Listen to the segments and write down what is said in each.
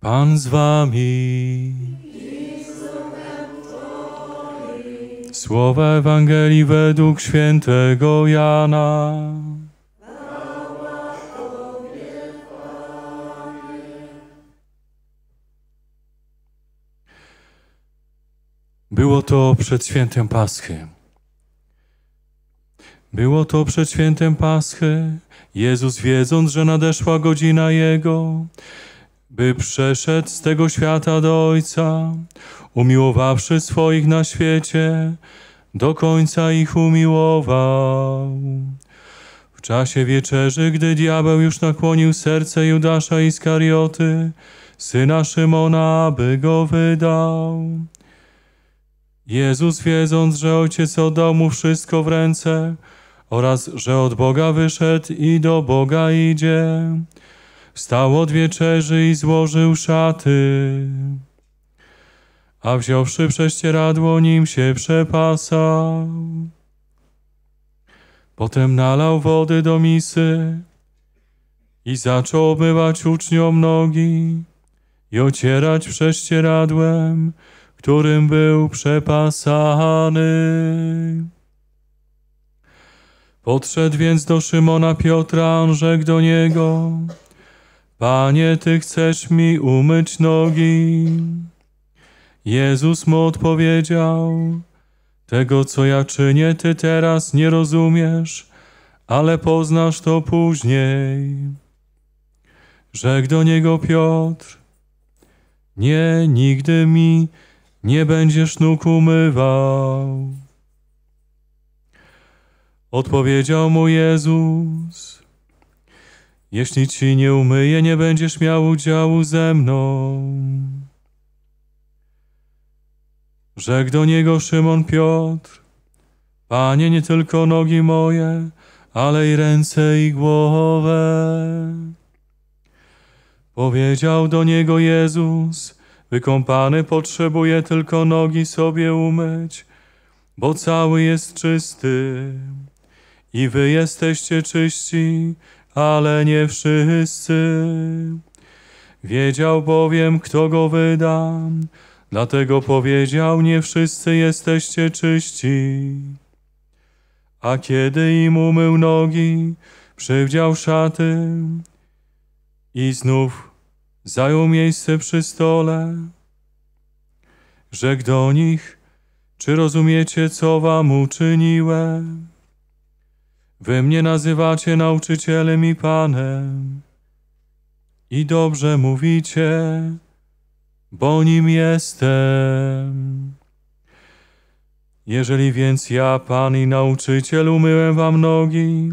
Pan z wami. Słowa Ewangelii według świętego Jana. Było to przed świętem Paschy. Było to przed świętem Paschy. Jezus, wiedząc, że nadeszła godzina Jego, by przeszedł z tego świata do Ojca, umiłowawszy swoich na świecie, do końca ich umiłował. W czasie wieczerzy, gdy diabeł już nakłonił serce Judasza Iskarioty, syna Szymona, aby go wydał. Jezus, wiedząc, że Ojciec oddał mu wszystko w ręce oraz że od Boga wyszedł i do Boga idzie, Wstał od wieczerzy i złożył szaty, a wziąwszy prześcieradło, nim się przepasał. Potem nalał wody do misy i zaczął obmywać uczniom nogi i ocierać prześcieradłem, którym był przepasany. Podszedł więc do Szymona Piotra, on rzekł do niego – Panie, Ty chcesz mi umyć nogi. Jezus mu odpowiedział, tego co ja czynię, Ty teraz nie rozumiesz, ale poznasz to później. Rzekł do niego Piotr, nie, nigdy mi nie będziesz nóg umywał. Odpowiedział mu Jezus, jeśli ci nie umyję, nie będziesz miał udziału ze mną. Rzekł do niego Szymon Piotr, Panie, nie tylko nogi moje, ale i ręce i głowę. Powiedział do niego Jezus, wykąpany potrzebuje tylko nogi sobie umyć, bo cały jest czysty. I wy jesteście czyści, ale nie wszyscy. Wiedział bowiem, kto go wyda, dlatego powiedział, nie wszyscy jesteście czyści. A kiedy im umył nogi, przywdział szaty i znów zajął miejsce przy stole, rzekł do nich, czy rozumiecie, co wam uczyniłem? Wy mnie nazywacie nauczycielem i Panem i dobrze mówicie, bo nim jestem. Jeżeli więc ja, Pan i nauczyciel, umyłem wam nogi,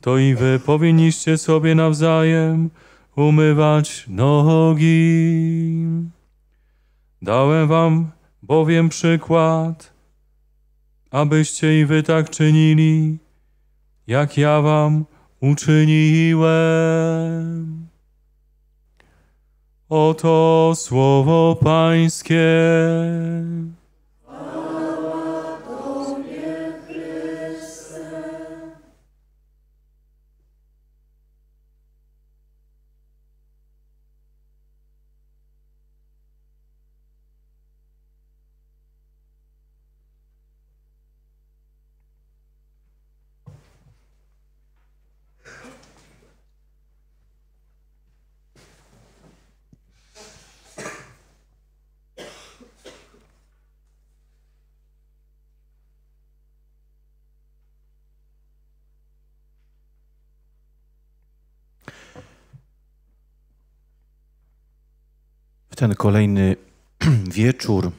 to i wy powinniście sobie nawzajem umywać nogi. Dałem wam bowiem przykład, abyście i wy tak czynili, jak ja wam uczyniłem. Oto słowo Pańskie. ten kolejny wieczór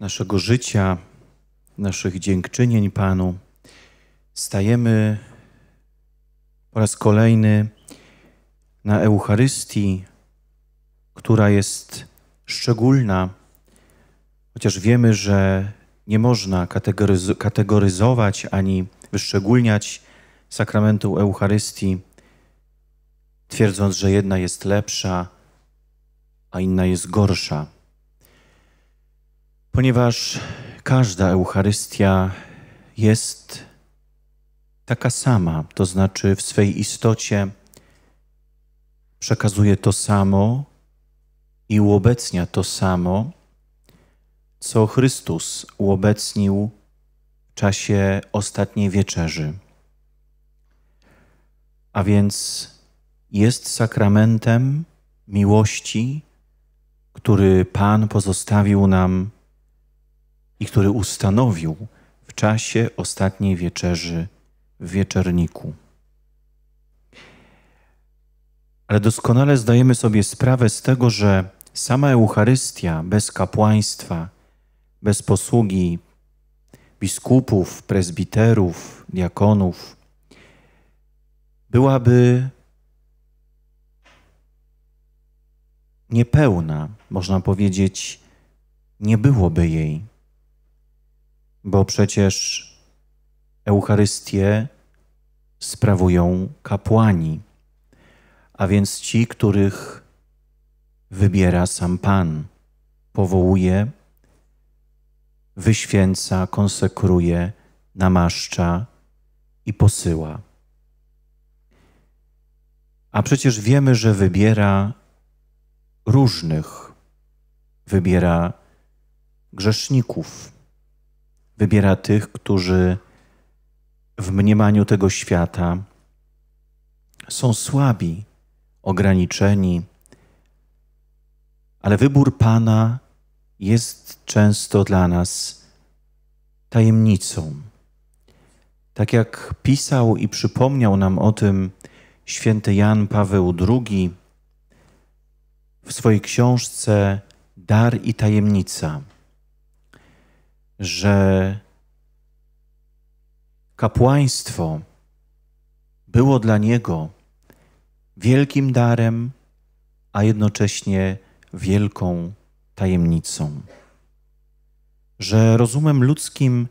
naszego życia, naszych dziękczynień Panu, stajemy po raz kolejny na Eucharystii, która jest szczególna, chociaż wiemy, że nie można kategoryz kategoryzować ani wyszczególniać sakramentu Eucharystii twierdząc, że jedna jest lepsza, a inna jest gorsza. Ponieważ każda Eucharystia jest taka sama, to znaczy w swej istocie przekazuje to samo i uobecnia to samo, co Chrystus uobecnił w czasie ostatniej wieczerzy. A więc jest sakramentem miłości, który Pan pozostawił nam i który ustanowił w czasie ostatniej wieczerzy w wieczerniku. Ale doskonale zdajemy sobie sprawę z tego, że sama Eucharystia bez kapłaństwa, bez posługi biskupów, prezbiterów, diakonów, byłaby niepełna, można powiedzieć, nie byłoby jej. Bo przecież Eucharystię sprawują kapłani, a więc ci, których wybiera sam Pan, powołuje, wyświęca, konsekruje, namaszcza i posyła. A przecież wiemy, że wybiera różnych. Wybiera grzeszników, wybiera tych, którzy w mniemaniu tego świata są słabi, ograniczeni, ale wybór Pana jest często dla nas tajemnicą. Tak jak pisał i przypomniał nam o tym święty Jan Paweł II, w swojej książce Dar i Tajemnica, że kapłaństwo było dla niego wielkim darem, a jednocześnie wielką tajemnicą. Że rozumem ludzkim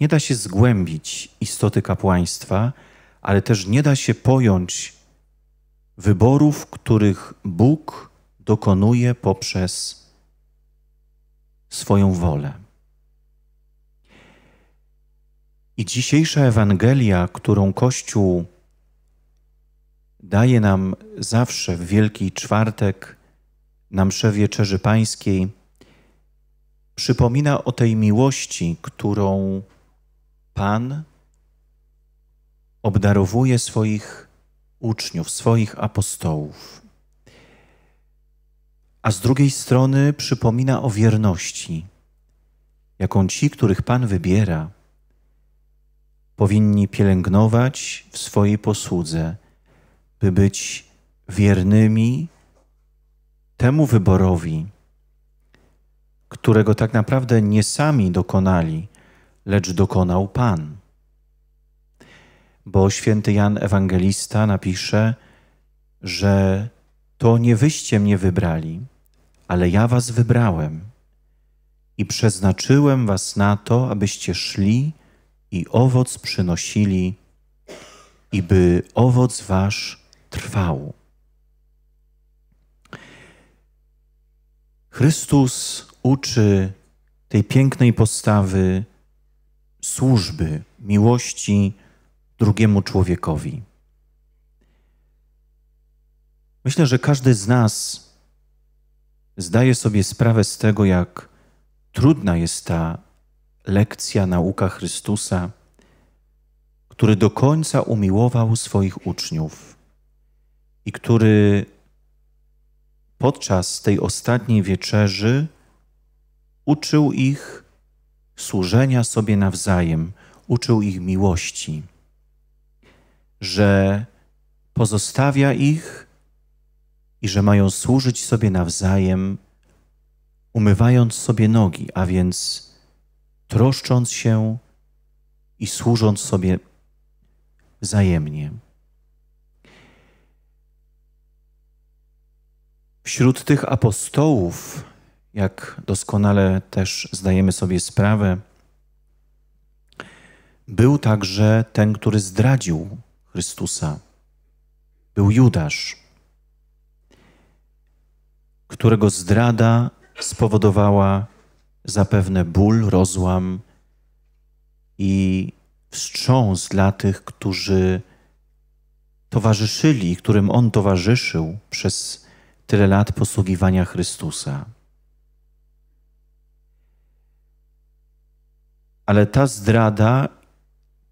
nie da się zgłębić istoty kapłaństwa, ale też nie da się pojąć wyborów, których Bóg dokonuje poprzez swoją wolę. I dzisiejsza Ewangelia, którą Kościół daje nam zawsze w Wielki Czwartek na msze Wieczerzy Pańskiej, przypomina o tej miłości, którą Pan obdarowuje swoich uczniów, swoich apostołów a z drugiej strony przypomina o wierności, jaką ci, których Pan wybiera, powinni pielęgnować w swojej posłudze, by być wiernymi temu wyborowi, którego tak naprawdę nie sami dokonali, lecz dokonał Pan. Bo święty Jan Ewangelista napisze, że to nie wyście mnie wybrali, ale ja was wybrałem i przeznaczyłem was na to, abyście szli i owoc przynosili, i by owoc wasz trwał. Chrystus uczy tej pięknej postawy służby, miłości drugiemu człowiekowi. Myślę, że każdy z nas zdaje sobie sprawę z tego, jak trudna jest ta lekcja, nauka Chrystusa, który do końca umiłował swoich uczniów i który podczas tej ostatniej wieczerzy uczył ich służenia sobie nawzajem, uczył ich miłości, że pozostawia ich i że mają służyć sobie nawzajem, umywając sobie nogi, a więc troszcząc się i służąc sobie wzajemnie. Wśród tych apostołów, jak doskonale też zdajemy sobie sprawę, był także ten, który zdradził Chrystusa. Był Judasz którego zdrada spowodowała zapewne ból, rozłam i wstrząs dla tych, którzy towarzyszyli, którym on towarzyszył przez tyle lat posługiwania Chrystusa. Ale ta zdrada,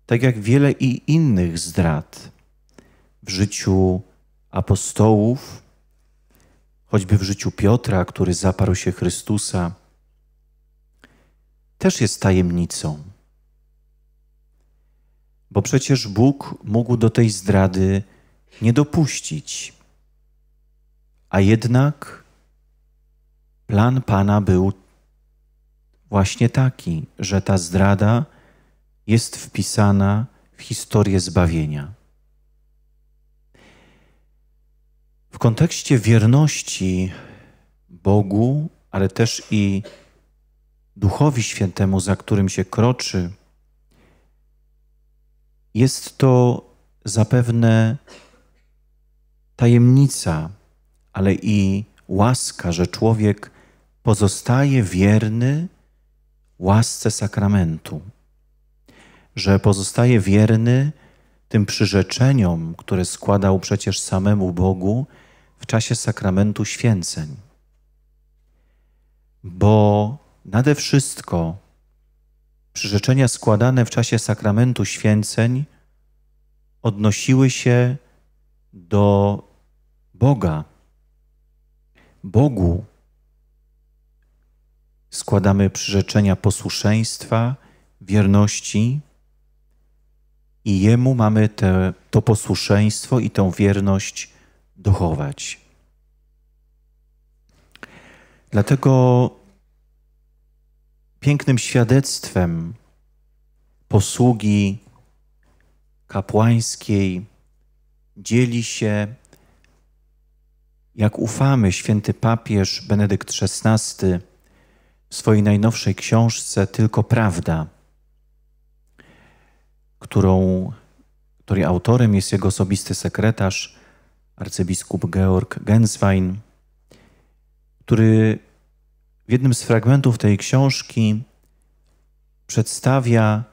tak jak wiele i innych zdrad w życiu apostołów, choćby w życiu Piotra, który zaparł się Chrystusa, też jest tajemnicą. Bo przecież Bóg mógł do tej zdrady nie dopuścić. A jednak plan Pana był właśnie taki, że ta zdrada jest wpisana w historię zbawienia. W kontekście wierności Bogu, ale też i Duchowi Świętemu, za którym się kroczy, jest to zapewne tajemnica, ale i łaska, że człowiek pozostaje wierny łasce sakramentu, że pozostaje wierny tym przyrzeczeniom, które składał przecież samemu Bogu w czasie sakramentu święceń. Bo nade wszystko przyrzeczenia składane w czasie sakramentu święceń odnosiły się do Boga. Bogu składamy przyrzeczenia posłuszeństwa, wierności i Jemu mamy te, to posłuszeństwo i tę wierność dochować. Dlatego pięknym świadectwem posługi kapłańskiej dzieli się, jak ufamy, święty papież Benedykt XVI w swojej najnowszej książce Tylko Prawda, którą, której autorem jest jego osobisty sekretarz arcybiskup Georg Genswein, który w jednym z fragmentów tej książki przedstawia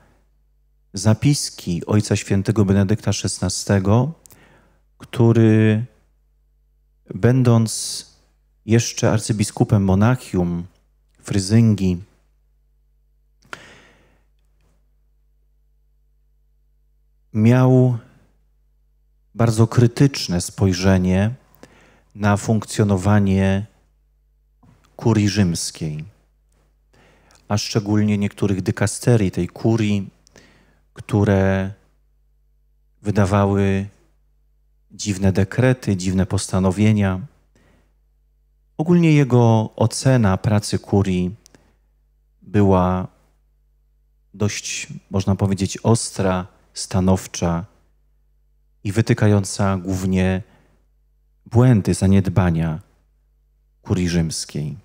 zapiski Ojca Świętego Benedykta XVI, który będąc jeszcze arcybiskupem Monachium, Fryzyngi, miał bardzo krytyczne spojrzenie na funkcjonowanie kurii rzymskiej, a szczególnie niektórych dykasterii tej kurii, które wydawały dziwne dekrety, dziwne postanowienia. Ogólnie jego ocena pracy kurii była dość, można powiedzieć, ostra, stanowcza i wytykająca głównie błędy, zaniedbania kurii rzymskiej.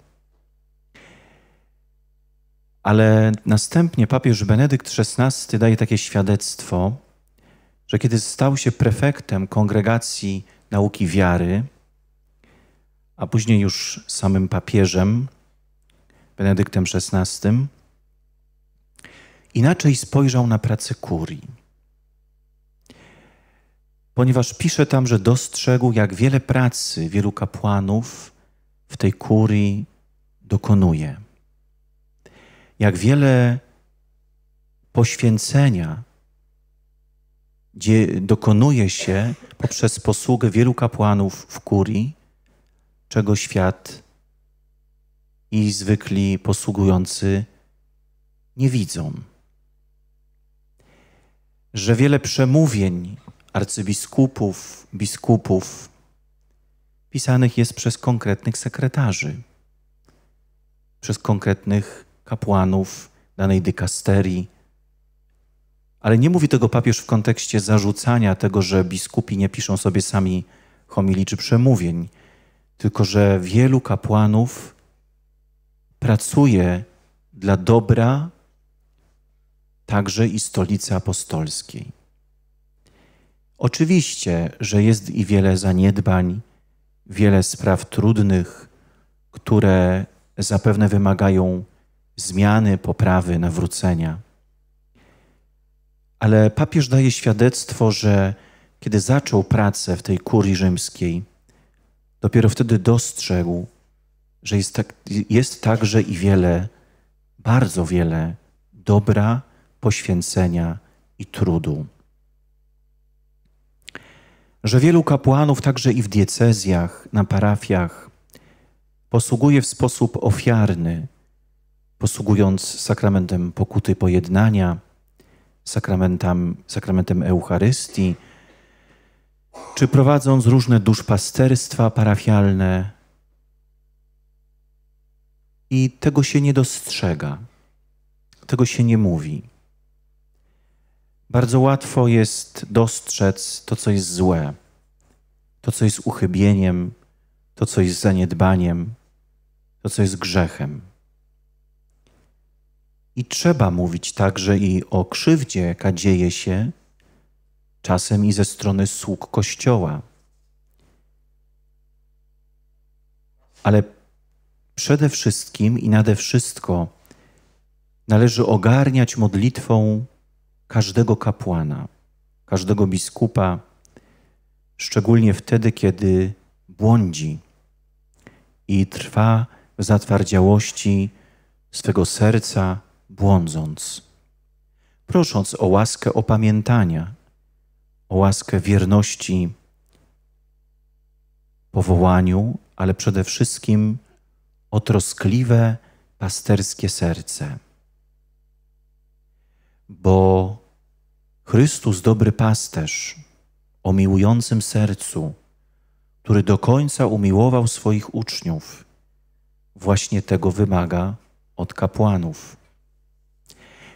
Ale następnie papież Benedykt XVI daje takie świadectwo, że kiedy stał się prefektem kongregacji nauki wiary, a później już samym papieżem, Benedyktem XVI, inaczej spojrzał na pracę kurii ponieważ pisze tam, że dostrzegł, jak wiele pracy wielu kapłanów w tej kurii dokonuje, jak wiele poświęcenia dokonuje się poprzez posługę wielu kapłanów w kurii, czego świat i zwykli posługujący nie widzą. Że wiele przemówień arcybiskupów, biskupów, pisanych jest przez konkretnych sekretarzy, przez konkretnych kapłanów danej dykasterii. Ale nie mówi tego papież w kontekście zarzucania tego, że biskupi nie piszą sobie sami homilii czy przemówień, tylko że wielu kapłanów pracuje dla dobra także i stolicy apostolskiej. Oczywiście, że jest i wiele zaniedbań, wiele spraw trudnych, które zapewne wymagają zmiany, poprawy, nawrócenia. Ale papież daje świadectwo, że kiedy zaczął pracę w tej kurii rzymskiej, dopiero wtedy dostrzegł, że jest, tak, jest także i wiele, bardzo wiele dobra, poświęcenia i trudu że wielu kapłanów, także i w diecezjach, na parafiach, posługuje w sposób ofiarny, posługując sakramentem pokuty pojednania, sakramentem, sakramentem Eucharystii, czy prowadząc różne duszpasterstwa parafialne. I tego się nie dostrzega, tego się nie mówi. Bardzo łatwo jest dostrzec to, co jest złe, to, co jest uchybieniem, to, co jest zaniedbaniem, to, co jest grzechem. I trzeba mówić także i o krzywdzie, jaka dzieje się czasem i ze strony sług Kościoła. Ale przede wszystkim i nade wszystko należy ogarniać modlitwą każdego kapłana, każdego biskupa, szczególnie wtedy, kiedy błądzi i trwa w zatwardziałości swego serca, błądząc, prosząc o łaskę opamiętania, o łaskę wierności powołaniu, ale przede wszystkim o troskliwe, pasterskie serce. Bo Chrystus, dobry pasterz, o miłującym sercu, który do końca umiłował swoich uczniów, właśnie tego wymaga od kapłanów.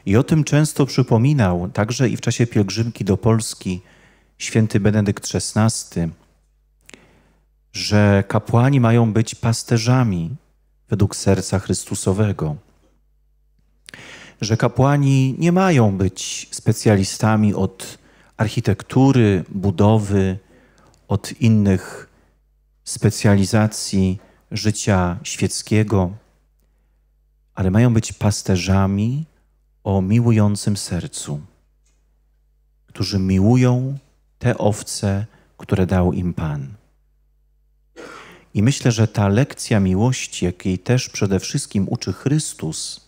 I o tym często przypominał, także i w czasie pielgrzymki do Polski, święty Benedykt XVI, że kapłani mają być pasterzami według serca Chrystusowego że kapłani nie mają być specjalistami od architektury, budowy, od innych specjalizacji życia świeckiego, ale mają być pasterzami o miłującym sercu, którzy miłują te owce, które dał im Pan. I myślę, że ta lekcja miłości, jakiej też przede wszystkim uczy Chrystus,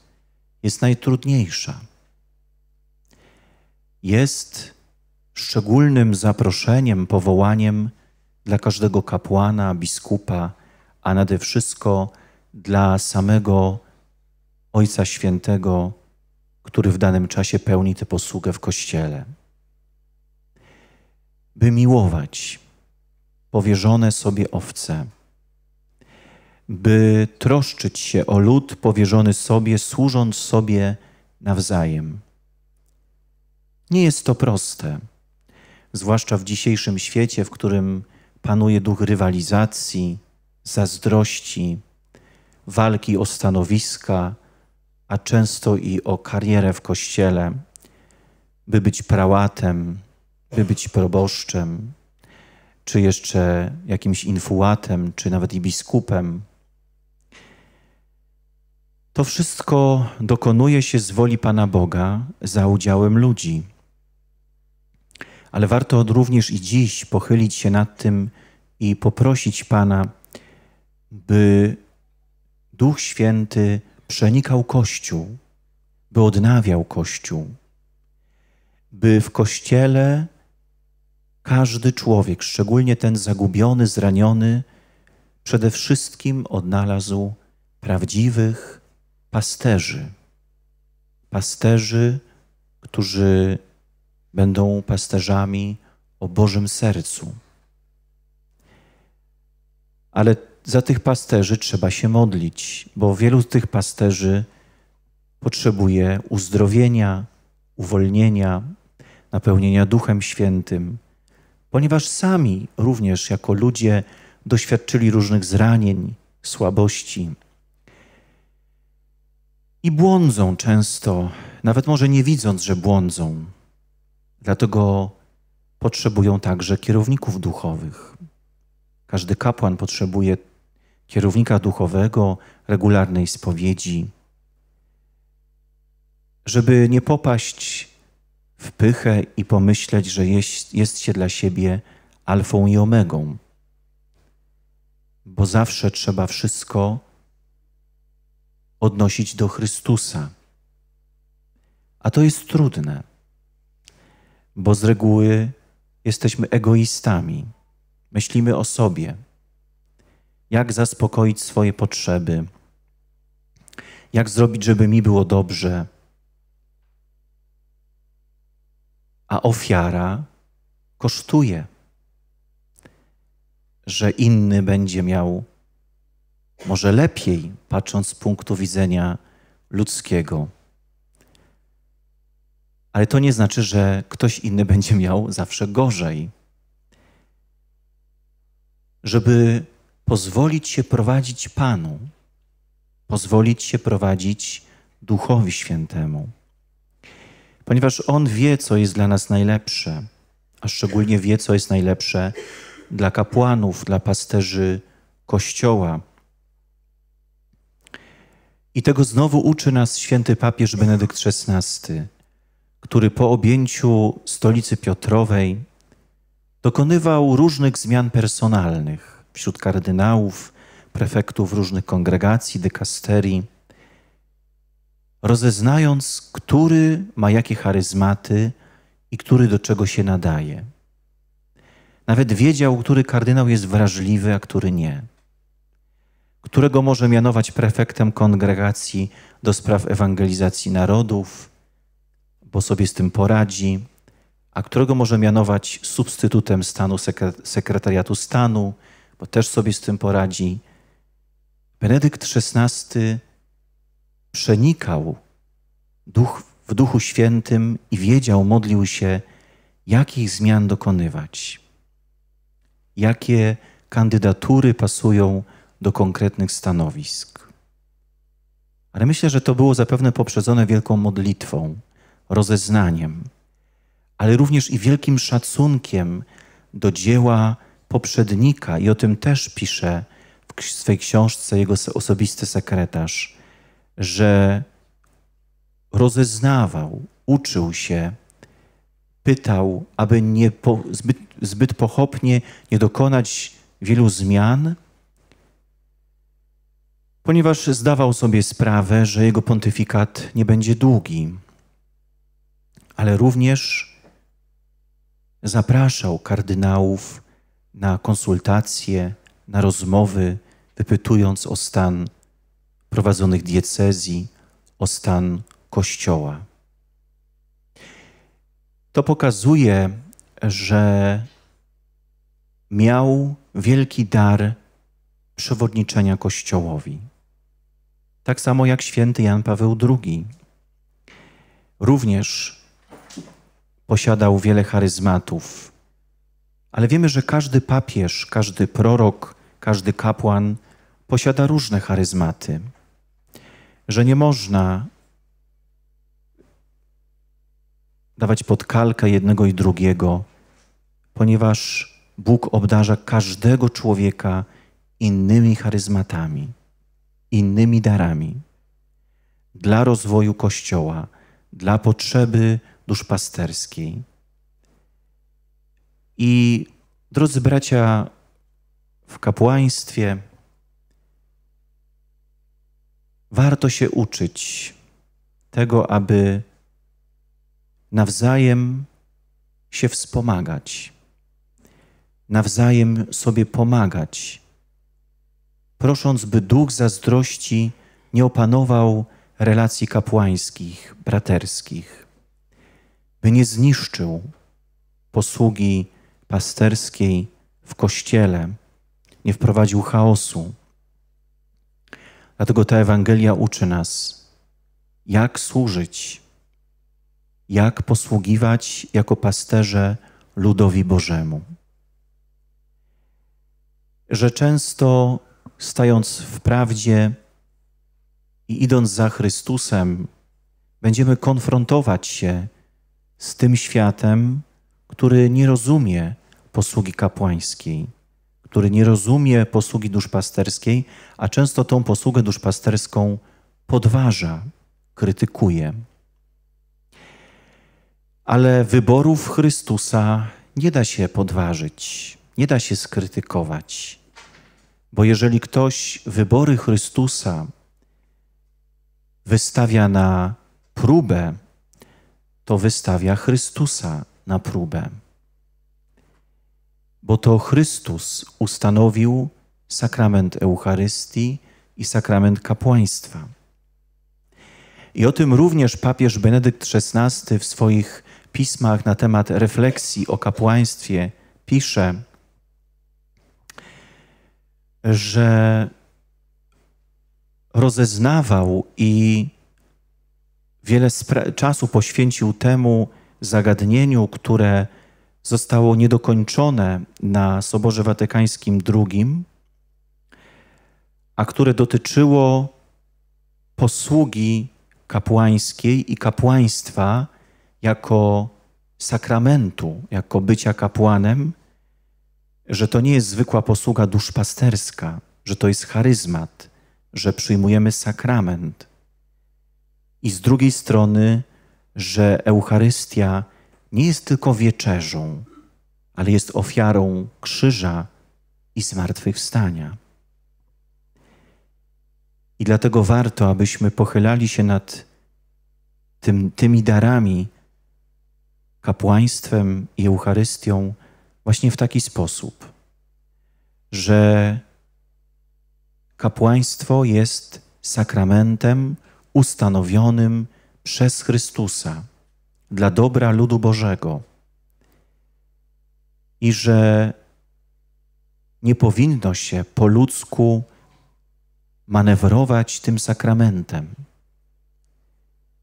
jest najtrudniejsza. Jest szczególnym zaproszeniem, powołaniem dla każdego kapłana, biskupa, a nade wszystko dla samego Ojca Świętego, który w danym czasie pełni tę posługę w Kościele. By miłować powierzone sobie owce, by troszczyć się o lud powierzony sobie, służąc sobie nawzajem. Nie jest to proste, zwłaszcza w dzisiejszym świecie, w którym panuje duch rywalizacji, zazdrości, walki o stanowiska, a często i o karierę w kościele, by być prałatem, by być proboszczem, czy jeszcze jakimś infułatem, czy nawet i biskupem. To wszystko dokonuje się z woli Pana Boga za udziałem ludzi. Ale warto również i dziś pochylić się nad tym i poprosić Pana, by Duch Święty przenikał Kościół, by odnawiał Kościół, by w Kościele każdy człowiek, szczególnie ten zagubiony, zraniony, przede wszystkim odnalazł prawdziwych, pasterzy. Pasterzy, którzy będą pasterzami o Bożym sercu. Ale za tych pasterzy trzeba się modlić, bo wielu z tych pasterzy potrzebuje uzdrowienia, uwolnienia, napełnienia Duchem Świętym, ponieważ sami również jako ludzie doświadczyli różnych zranień, słabości. I błądzą często, nawet może nie widząc, że błądzą. Dlatego potrzebują także kierowników duchowych. Każdy kapłan potrzebuje kierownika duchowego, regularnej spowiedzi, żeby nie popaść w pychę i pomyśleć, że jest, jest się dla siebie alfą i omegą, bo zawsze trzeba wszystko odnosić do Chrystusa. A to jest trudne, bo z reguły jesteśmy egoistami, myślimy o sobie, jak zaspokoić swoje potrzeby, jak zrobić, żeby mi było dobrze. A ofiara kosztuje, że inny będzie miał może lepiej, patrząc z punktu widzenia ludzkiego. Ale to nie znaczy, że ktoś inny będzie miał zawsze gorzej. Żeby pozwolić się prowadzić Panu, pozwolić się prowadzić Duchowi Świętemu. Ponieważ On wie, co jest dla nas najlepsze, a szczególnie wie, co jest najlepsze dla kapłanów, dla pasterzy Kościoła i tego znowu uczy nas święty papież Benedykt XVI, który po objęciu stolicy Piotrowej dokonywał różnych zmian personalnych wśród kardynałów, prefektów różnych kongregacji, dykasterii, rozeznając, który ma jakie charyzmaty i który do czego się nadaje. Nawet wiedział, który kardynał jest wrażliwy, a który nie którego może mianować prefektem kongregacji do spraw ewangelizacji narodów, bo sobie z tym poradzi, a którego może mianować substytutem stanu sekretariatu stanu, bo też sobie z tym poradzi. Benedykt XVI przenikał duch, w Duchu Świętym i wiedział, modlił się, jakich zmian dokonywać, jakie kandydatury pasują do konkretnych stanowisk. Ale myślę, że to było zapewne poprzedzone wielką modlitwą, rozeznaniem, ale również i wielkim szacunkiem do dzieła poprzednika, i o tym też pisze w swej książce jego osobisty sekretarz, że rozeznawał, uczył się, pytał, aby nie po, zbyt, zbyt pochopnie nie dokonać wielu zmian, ponieważ zdawał sobie sprawę, że jego pontyfikat nie będzie długi, ale również zapraszał kardynałów na konsultacje, na rozmowy, wypytując o stan prowadzonych diecezji, o stan Kościoła. To pokazuje, że miał wielki dar przewodniczenia Kościołowi tak samo jak święty Jan Paweł II. Również posiadał wiele charyzmatów, ale wiemy, że każdy papież, każdy prorok, każdy kapłan posiada różne charyzmaty, że nie można dawać pod kalkę jednego i drugiego, ponieważ Bóg obdarza każdego człowieka innymi charyzmatami innymi darami dla rozwoju Kościoła, dla potrzeby duszpasterskiej. I drodzy bracia, w kapłaństwie warto się uczyć tego, aby nawzajem się wspomagać, nawzajem sobie pomagać prosząc, by duch zazdrości nie opanował relacji kapłańskich, braterskich, by nie zniszczył posługi pasterskiej w kościele, nie wprowadził chaosu. Dlatego ta Ewangelia uczy nas, jak służyć, jak posługiwać jako pasterze ludowi Bożemu. Że często stając w prawdzie i idąc za Chrystusem, będziemy konfrontować się z tym światem, który nie rozumie posługi kapłańskiej, który nie rozumie posługi duszpasterskiej, a często tą posługę duszpasterską podważa, krytykuje. Ale wyborów Chrystusa nie da się podważyć, nie da się skrytykować. Bo jeżeli ktoś wybory Chrystusa wystawia na próbę, to wystawia Chrystusa na próbę. Bo to Chrystus ustanowił sakrament Eucharystii i sakrament kapłaństwa. I o tym również papież Benedykt XVI w swoich pismach na temat refleksji o kapłaństwie pisze, że rozeznawał i wiele czasu poświęcił temu zagadnieniu, które zostało niedokończone na Soborze Watykańskim II, a które dotyczyło posługi kapłańskiej i kapłaństwa jako sakramentu, jako bycia kapłanem że to nie jest zwykła posługa duszpasterska, że to jest charyzmat, że przyjmujemy sakrament. I z drugiej strony, że Eucharystia nie jest tylko wieczerzą, ale jest ofiarą krzyża i zmartwychwstania. I dlatego warto, abyśmy pochylali się nad tym, tymi darami, kapłaństwem i Eucharystią, właśnie w taki sposób, że kapłaństwo jest sakramentem ustanowionym przez Chrystusa dla dobra ludu Bożego i że nie powinno się po ludzku manewrować tym sakramentem.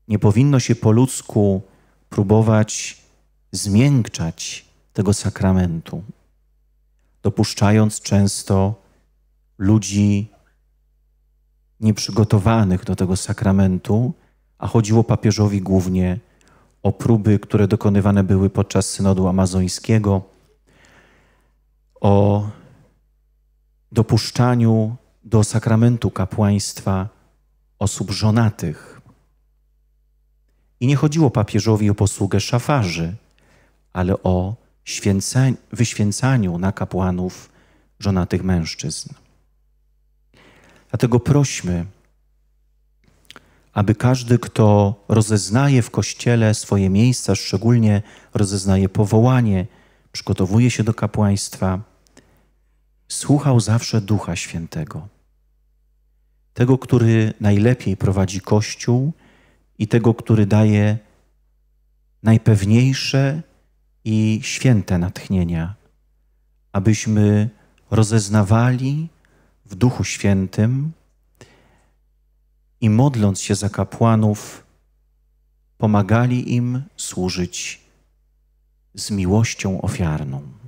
Nie powinno się po ludzku próbować zmiękczać tego sakramentu, dopuszczając często ludzi nieprzygotowanych do tego sakramentu, a chodziło papieżowi głównie o próby, które dokonywane były podczas synodu amazońskiego, o dopuszczaniu do sakramentu kapłaństwa osób żonatych. I nie chodziło papieżowi o posługę szafarzy, ale o wyświęcaniu na kapłanów żonatych mężczyzn. Dlatego prośmy, aby każdy, kto rozeznaje w kościele swoje miejsca, szczególnie rozeznaje powołanie, przygotowuje się do kapłaństwa, słuchał zawsze Ducha Świętego, tego, który najlepiej prowadzi Kościół i tego, który daje najpewniejsze i święte natchnienia, abyśmy rozeznawali w Duchu Świętym i modląc się za kapłanów, pomagali im służyć z miłością ofiarną.